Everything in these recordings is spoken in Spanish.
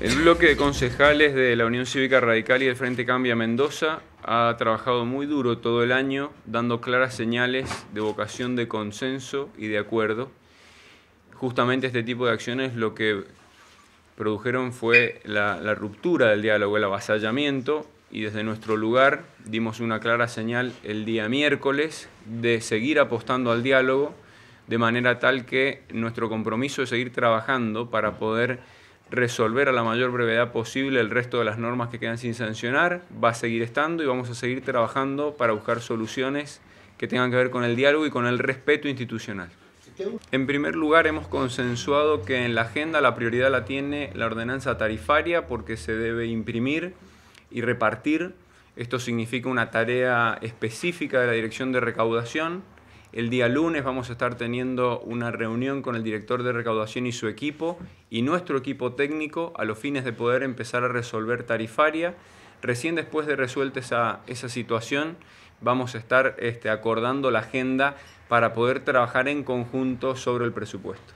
El bloque de concejales de la Unión Cívica Radical y del Frente Cambia Mendoza ha trabajado muy duro todo el año, dando claras señales de vocación de consenso y de acuerdo. Justamente este tipo de acciones lo que produjeron fue la, la ruptura del diálogo, el avasallamiento, y desde nuestro lugar dimos una clara señal el día miércoles de seguir apostando al diálogo, de manera tal que nuestro compromiso es seguir trabajando para poder resolver a la mayor brevedad posible el resto de las normas que quedan sin sancionar, va a seguir estando y vamos a seguir trabajando para buscar soluciones que tengan que ver con el diálogo y con el respeto institucional. En primer lugar, hemos consensuado que en la agenda la prioridad la tiene la ordenanza tarifaria porque se debe imprimir y repartir. Esto significa una tarea específica de la Dirección de Recaudación el día lunes vamos a estar teniendo una reunión con el director de recaudación y su equipo y nuestro equipo técnico a los fines de poder empezar a resolver tarifaria. Recién después de resuelta esa, esa situación, vamos a estar este, acordando la agenda para poder trabajar en conjunto sobre el presupuesto.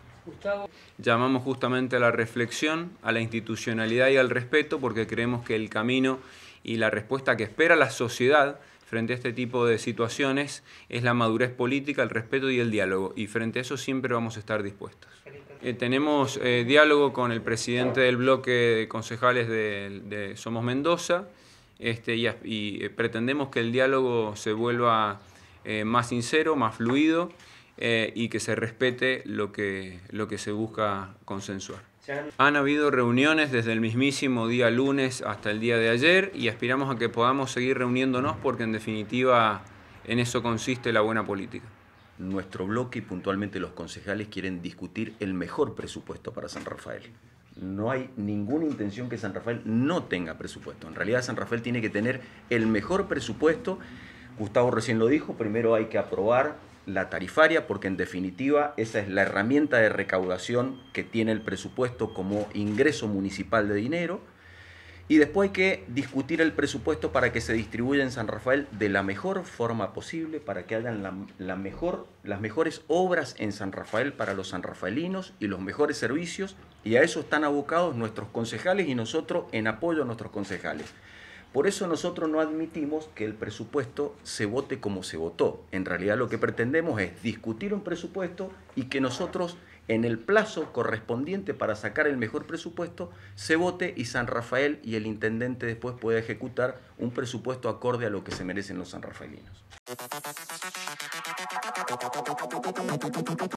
Llamamos justamente a la reflexión, a la institucionalidad y al respeto, porque creemos que el camino y la respuesta que espera la sociedad frente a este tipo de situaciones es la madurez política, el respeto y el diálogo. Y frente a eso siempre vamos a estar dispuestos. Eh, tenemos eh, diálogo con el presidente del bloque de concejales de, Somos Mendoza este, y, eh, pretendemos que el diálogo se vuelva más sincero, más fluido. Eh, y que se respete lo que, lo que se busca consensuar. Han habido reuniones desde el mismísimo día lunes hasta el día de ayer y aspiramos a que podamos seguir reuniéndonos porque en definitiva en eso consiste la buena política. Nuestro bloque y puntualmente los concejales quieren discutir el mejor presupuesto para San Rafael. No hay ninguna intención que San Rafael no tenga presupuesto. En realidad San Rafael tiene que tener el mejor presupuesto. Gustavo recién lo dijo, primero hay que aprobar la tarifaria, porque en definitiva esa es la herramienta de recaudación que tiene el presupuesto como ingreso municipal de dinero. Y después hay que discutir el presupuesto para que se distribuya en San Rafael de la mejor forma posible, para que hagan la, mejor, las mejores obras en San Rafael para los sanrafaelinos y los mejores servicios. Y a eso están abocados nuestros concejales y nosotros en apoyo a nuestros concejales. Por eso nosotros no admitimos que el presupuesto se vote como se votó. En realidad lo que pretendemos es discutir un presupuesto y que nosotros en el plazo correspondiente para sacar el mejor presupuesto, se vote y San Rafael y el intendente después pueda ejecutar un presupuesto acorde a lo que se merecen los sanrafaelinos.